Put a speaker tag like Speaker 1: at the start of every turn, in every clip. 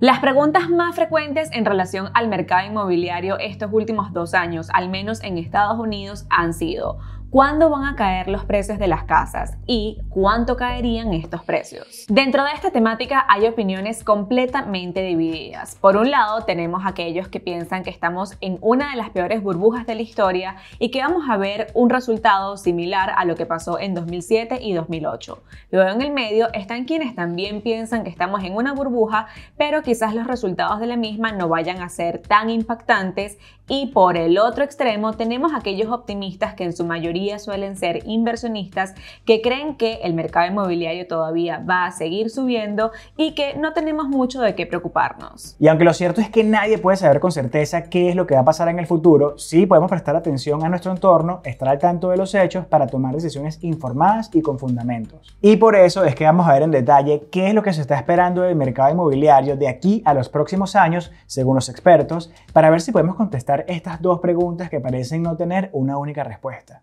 Speaker 1: Las preguntas más frecuentes en relación al mercado inmobiliario estos últimos dos años, al menos en Estados Unidos, han sido, cuándo van a caer los precios de las casas y cuánto caerían estos precios. Dentro de esta temática hay opiniones completamente divididas. Por un lado tenemos aquellos que piensan que estamos en una de las peores burbujas de la historia y que vamos a ver un resultado similar a lo que pasó en 2007 y 2008. Luego en el medio están quienes también piensan que estamos en una burbuja, pero quizás los resultados de la misma no vayan a ser tan impactantes y por el otro extremo tenemos aquellos optimistas que en su mayoría suelen ser inversionistas que creen que el mercado inmobiliario todavía va a seguir subiendo y que no tenemos mucho de qué preocuparnos.
Speaker 2: Y aunque lo cierto es que nadie puede saber con certeza qué es lo que va a pasar en el futuro, sí podemos prestar atención a nuestro entorno, estar al tanto de los hechos para tomar decisiones informadas y con fundamentos. Y por eso es que vamos a ver en detalle qué es lo que se está esperando del mercado inmobiliario de aquí a los próximos años, según los expertos, para ver si podemos contestar estas dos preguntas que parecen no tener una única respuesta.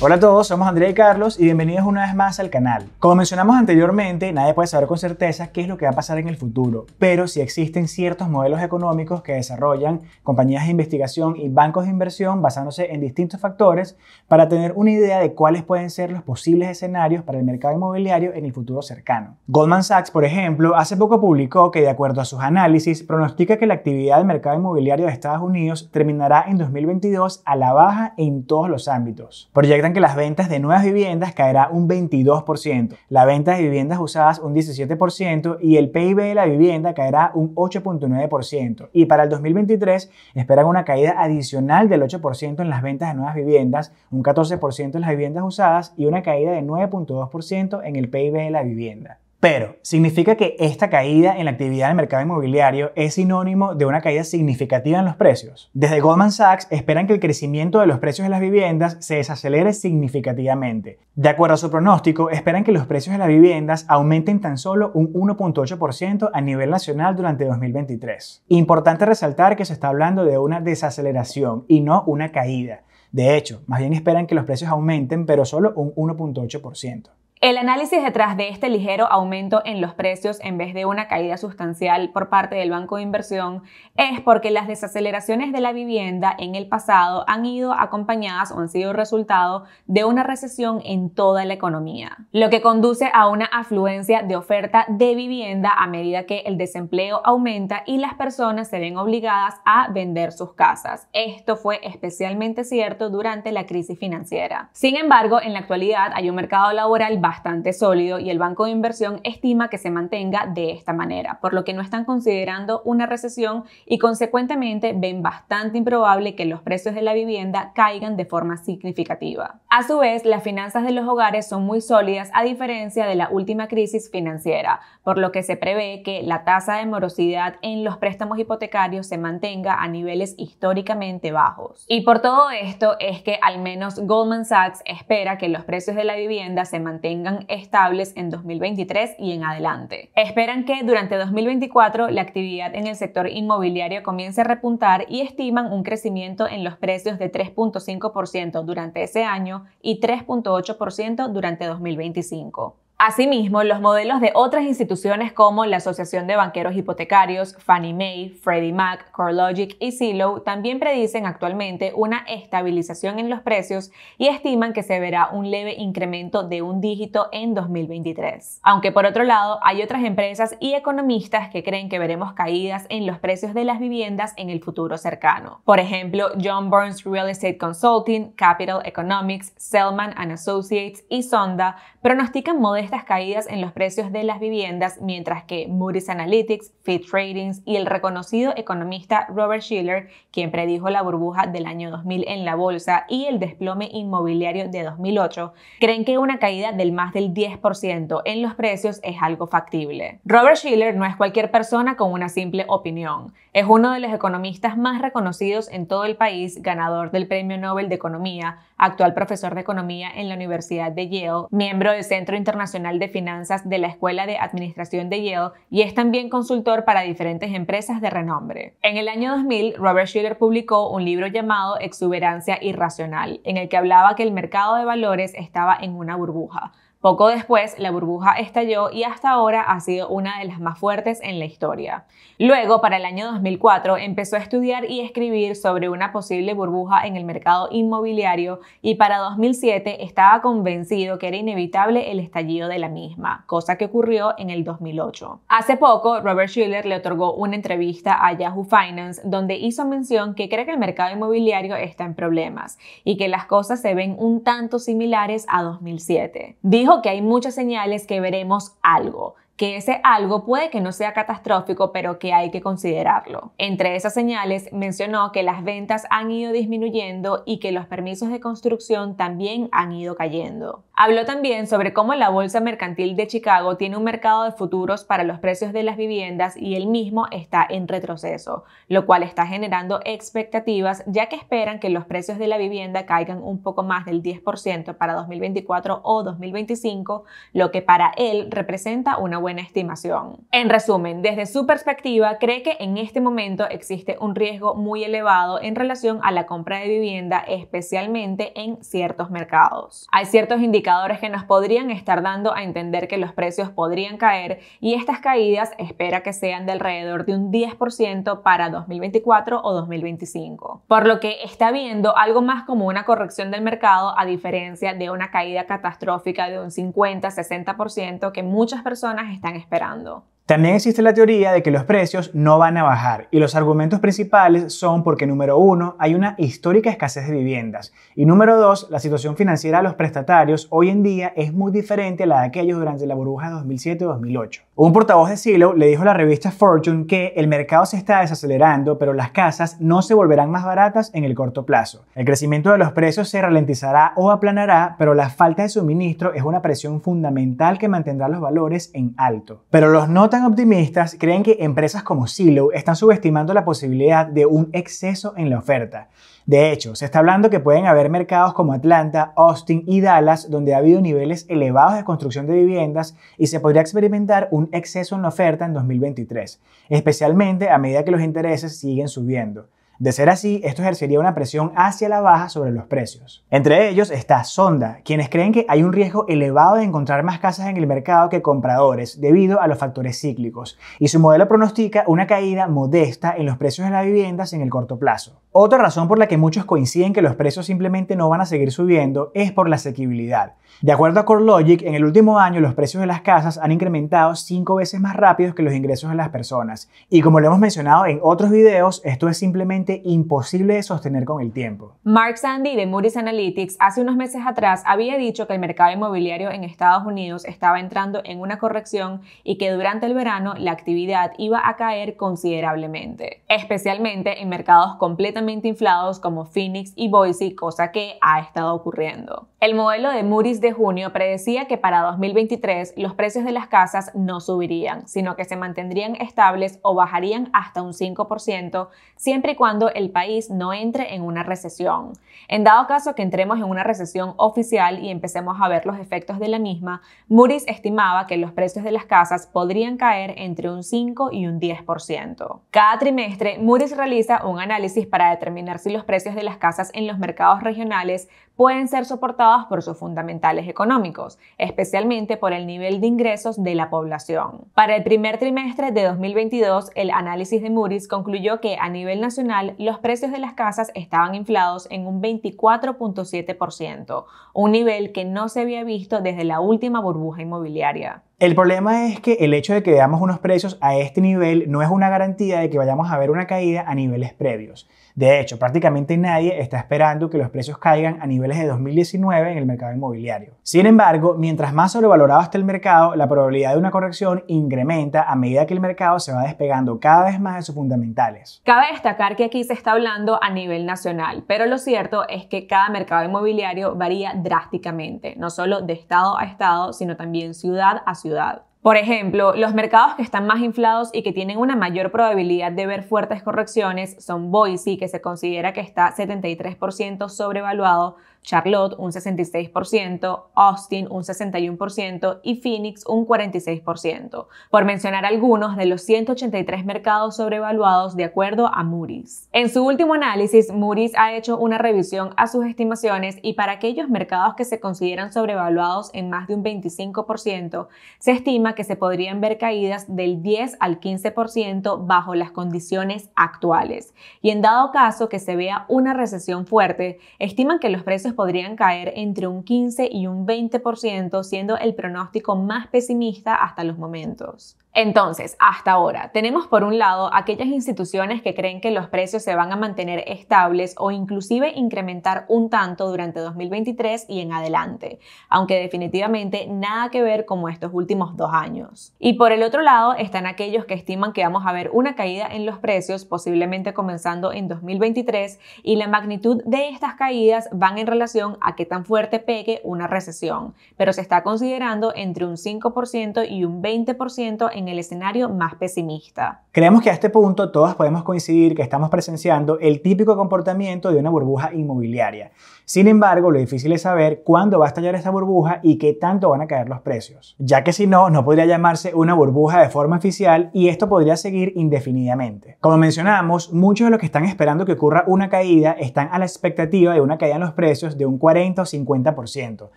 Speaker 2: Hola a todos, somos Andrea y Carlos y bienvenidos una vez más al canal. Como mencionamos anteriormente, nadie puede saber con certeza qué es lo que va a pasar en el futuro, pero sí existen ciertos modelos económicos que desarrollan compañías de investigación y bancos de inversión basándose en distintos factores para tener una idea de cuáles pueden ser los posibles escenarios para el mercado inmobiliario en el futuro cercano. Goldman Sachs, por ejemplo, hace poco publicó que de acuerdo a sus análisis, pronostica que la actividad del mercado inmobiliario de Estados Unidos terminará en 2022 a la baja en todos los ámbitos. Proyecta que las ventas de nuevas viviendas caerá un 22%, la venta de viviendas usadas un 17% y el PIB de la vivienda caerá un 8.9%. Y para el 2023 esperan una caída adicional del 8% en las ventas de nuevas viviendas, un 14% en las viviendas usadas y una caída de 9.2% en el PIB de la vivienda. Pero, ¿significa que esta caída en la actividad del mercado inmobiliario es sinónimo de una caída significativa en los precios? Desde Goldman Sachs esperan que el crecimiento de los precios de las viviendas se desacelere significativamente. De acuerdo a su pronóstico, esperan que los precios de las viviendas aumenten tan solo un 1.8% a nivel nacional durante 2023. Importante resaltar que se está hablando de una desaceleración y no una caída. De hecho, más bien esperan que los precios aumenten, pero solo un 1.8%.
Speaker 1: El análisis detrás de este ligero aumento en los precios en vez de una caída sustancial por parte del banco de inversión es porque las desaceleraciones de la vivienda en el pasado han ido acompañadas o han sido resultado de una recesión en toda la economía, lo que conduce a una afluencia de oferta de vivienda a medida que el desempleo aumenta y las personas se ven obligadas a vender sus casas. Esto fue especialmente cierto durante la crisis financiera. Sin embargo, en la actualidad hay un mercado laboral bastante sólido y el banco de inversión estima que se mantenga de esta manera, por lo que no están considerando una recesión y consecuentemente ven bastante improbable que los precios de la vivienda caigan de forma significativa. A su vez, las finanzas de los hogares son muy sólidas a diferencia de la última crisis financiera, por lo que se prevé que la tasa de morosidad en los préstamos hipotecarios se mantenga a niveles históricamente bajos. Y por todo esto es que al menos Goldman Sachs espera que los precios de la vivienda se mantengan mantengan estables en 2023 y en adelante. Esperan que durante 2024 la actividad en el sector inmobiliario comience a repuntar y estiman un crecimiento en los precios de 3.5% durante ese año y 3.8% durante 2025. Asimismo, los modelos de otras instituciones como la Asociación de Banqueros Hipotecarios, Fannie Mae, Freddie Mac, CoreLogic y Zillow también predicen actualmente una estabilización en los precios y estiman que se verá un leve incremento de un dígito en 2023. Aunque por otro lado, hay otras empresas y economistas que creen que veremos caídas en los precios de las viviendas en el futuro cercano. Por ejemplo, John Burns Real Estate Consulting, Capital Economics, Selman Associates y Sonda pronostican modestas estas caídas en los precios de las viviendas, mientras que Moody's Analytics, Fit Ratings y el reconocido economista Robert Schiller, quien predijo la burbuja del año 2000 en la bolsa y el desplome inmobiliario de 2008, creen que una caída del más del 10% en los precios es algo factible. Robert Schiller no es cualquier persona con una simple opinión. Es uno de los economistas más reconocidos en todo el país, ganador del Premio Nobel de Economía, actual profesor de economía en la Universidad de Yale, miembro del Centro Internacional de Finanzas de la Escuela de Administración de Yale y es también consultor para diferentes empresas de renombre. En el año 2000, Robert Schiller publicó un libro llamado Exuberancia Irracional, en el que hablaba que el mercado de valores estaba en una burbuja poco después, la burbuja estalló y hasta ahora ha sido una de las más fuertes en la historia. Luego, para el año 2004, empezó a estudiar y escribir sobre una posible burbuja en el mercado inmobiliario y para 2007 estaba convencido que era inevitable el estallido de la misma, cosa que ocurrió en el 2008. Hace poco, Robert Schiller le otorgó una entrevista a Yahoo Finance donde hizo mención que cree que el mercado inmobiliario está en problemas y que las cosas se ven un tanto similares a 2007. Dijo que hay muchas señales que veremos algo, que ese algo puede que no sea catastrófico, pero que hay que considerarlo. Entre esas señales mencionó que las ventas han ido disminuyendo y que los permisos de construcción también han ido cayendo. Habló también sobre cómo la Bolsa Mercantil de Chicago tiene un mercado de futuros para los precios de las viviendas y el mismo está en retroceso, lo cual está generando expectativas ya que esperan que los precios de la vivienda caigan un poco más del 10% para 2024 o 2025, lo que para él representa una buena estimación. En resumen, desde su perspectiva, cree que en este momento existe un riesgo muy elevado en relación a la compra de vivienda, especialmente en ciertos mercados. Hay ciertos indicadores que nos podrían estar dando a entender que los precios podrían caer y estas caídas espera que sean de alrededor de un 10% para 2024 o 2025. Por lo que está viendo algo más como una corrección del mercado a diferencia de una caída catastrófica de un 50-60% que muchas personas están esperando.
Speaker 2: También existe la teoría de que los precios no van a bajar y los argumentos principales son porque número uno, hay una histórica escasez de viviendas y número dos, la situación financiera de los prestatarios hoy en día es muy diferente a la de aquellos durante la burbuja de 2007-2008. Un portavoz de Silo le dijo a la revista Fortune que el mercado se está desacelerando pero las casas no se volverán más baratas en el corto plazo. El crecimiento de los precios se ralentizará o aplanará pero la falta de suministro es una presión fundamental que mantendrá los valores en alto. Pero los notas optimistas creen que empresas como Silo están subestimando la posibilidad de un exceso en la oferta. De hecho, se está hablando que pueden haber mercados como Atlanta, Austin y Dallas donde ha habido niveles elevados de construcción de viviendas y se podría experimentar un exceso en la oferta en 2023, especialmente a medida que los intereses siguen subiendo. De ser así, esto ejercería una presión hacia la baja sobre los precios. Entre ellos está Sonda, quienes creen que hay un riesgo elevado de encontrar más casas en el mercado que compradores debido a los factores cíclicos, y su modelo pronostica una caída modesta en los precios de las viviendas en el corto plazo. Otra razón por la que muchos coinciden que los precios simplemente no van a seguir subiendo es por la asequibilidad. De acuerdo a CoreLogic, en el último año los precios de las casas han incrementado 5 veces más rápido que los ingresos de las personas. Y como lo hemos mencionado en otros videos, esto es simplemente imposible de sostener con el tiempo.
Speaker 1: Mark Sandy de Moody's Analytics hace unos meses atrás había dicho que el mercado inmobiliario en Estados Unidos estaba entrando en una corrección y que durante el verano la actividad iba a caer considerablemente, especialmente en mercados completamente inflados como Phoenix y Boise, cosa que ha estado ocurriendo. El modelo de Muris de junio predecía que para 2023 los precios de las casas no subirían, sino que se mantendrían estables o bajarían hasta un 5%, siempre y cuando el país no entre en una recesión. En dado caso que entremos en una recesión oficial y empecemos a ver los efectos de la misma, Moody's estimaba que los precios de las casas podrían caer entre un 5 y un 10%. Cada trimestre, Muris realiza un análisis para determinar si los precios de las casas en los mercados regionales pueden ser soportados por sus fundamentales económicos, especialmente por el nivel de ingresos de la población. Para el primer trimestre de 2022, el análisis de Moody's concluyó que a nivel nacional los precios de las casas estaban inflados en un 24.7%, un nivel que no se había visto desde la última burbuja inmobiliaria.
Speaker 2: El problema es que el hecho de que veamos unos precios a este nivel no es una garantía de que vayamos a ver una caída a niveles previos. De hecho, prácticamente nadie está esperando que los precios caigan a niveles de 2019 en el mercado inmobiliario. Sin embargo, mientras más sobrevalorado esté el mercado, la probabilidad de una corrección incrementa a medida que el mercado se va despegando cada vez más de sus fundamentales.
Speaker 1: Cabe destacar que aquí se está hablando a nivel nacional, pero lo cierto es que cada mercado inmobiliario varía drásticamente, no solo de estado a estado, sino también ciudad a ciudad. Por ejemplo, los mercados que están más inflados y que tienen una mayor probabilidad de ver fuertes correcciones son Boise, que se considera que está 73% sobrevaluado, Charlotte un 66%, Austin un 61% y Phoenix un 46%, por mencionar algunos de los 183 mercados sobrevaluados de acuerdo a Moody's. En su último análisis, Moody's ha hecho una revisión a sus estimaciones y para aquellos mercados que se consideran sobrevaluados en más de un 25%, se estima que se podrían ver caídas del 10 al 15% bajo las condiciones actuales. Y en dado caso que se vea una recesión fuerte, estiman que los precios podrían caer entre un 15 y un 20%, siendo el pronóstico más pesimista hasta los momentos. Entonces, hasta ahora, tenemos por un lado aquellas instituciones que creen que los precios se van a mantener estables o inclusive incrementar un tanto durante 2023 y en adelante, aunque definitivamente nada que ver como estos últimos dos años. Y por el otro lado están aquellos que estiman que vamos a ver una caída en los precios, posiblemente comenzando en 2023, y la magnitud de estas caídas van en relación a qué tan fuerte pegue una recesión, pero se está considerando entre un 5% y un 20% en el escenario más pesimista.
Speaker 2: Creemos que a este punto todos podemos coincidir que estamos presenciando el típico comportamiento de una burbuja inmobiliaria. Sin embargo, lo difícil es saber cuándo va a estallar esta burbuja y qué tanto van a caer los precios, ya que si no, no podría llamarse una burbuja de forma oficial y esto podría seguir indefinidamente. Como mencionamos, muchos de los que están esperando que ocurra una caída están a la expectativa de una caída en los precios de un 40 o 50%,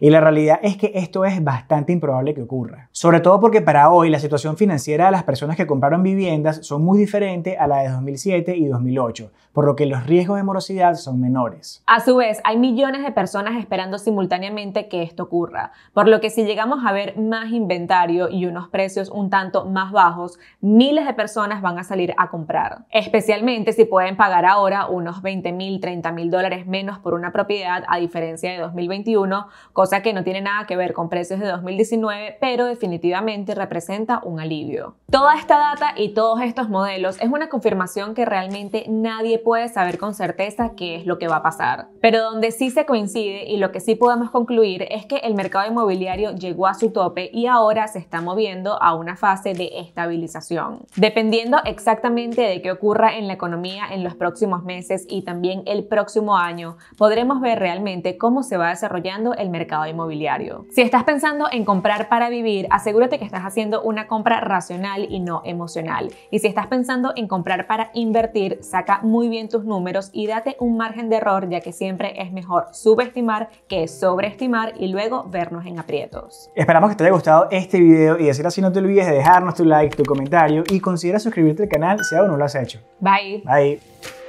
Speaker 2: y la realidad es que esto es bastante improbable que ocurra. Sobre todo porque para hoy la situación financiera de las personas que compraron viviendas son muy diferentes a la de 2007 y 2008, por lo que los riesgos de morosidad son menores.
Speaker 1: A su vez, hay millones de personas esperando simultáneamente que esto ocurra, por lo que si llegamos a ver más inventario y unos precios un tanto más bajos, miles de personas van a salir a comprar, especialmente si pueden pagar ahora unos 20 mil, 30 mil dólares menos por una propiedad a diferencia de 2021, cosa que no tiene nada que ver con precios de 2019, pero definitivamente representa un alivio. Toda esta data y todos estos modelos es una confirmación que realmente nadie puede saber con certeza qué es lo que va a pasar. Pero donde sí se coincide y lo que sí podemos concluir es que el mercado inmobiliario llegó a su tope y ahora se está moviendo a una fase de estabilización. Dependiendo exactamente de qué ocurra en la economía en los próximos meses y también el próximo año, podremos ver realmente cómo se va desarrollando el mercado inmobiliario. Si estás pensando en comprar para vivir, asegúrate que estás haciendo una compra compra racional y no emocional. Y si estás pensando en comprar para invertir, saca muy bien tus números y date un margen de error ya que siempre es mejor subestimar que sobreestimar y luego vernos en aprietos.
Speaker 2: Esperamos que te haya gustado este video y decir así no te olvides de dejarnos tu like, tu comentario y considera suscribirte al canal si aún no lo has hecho. Bye. Bye.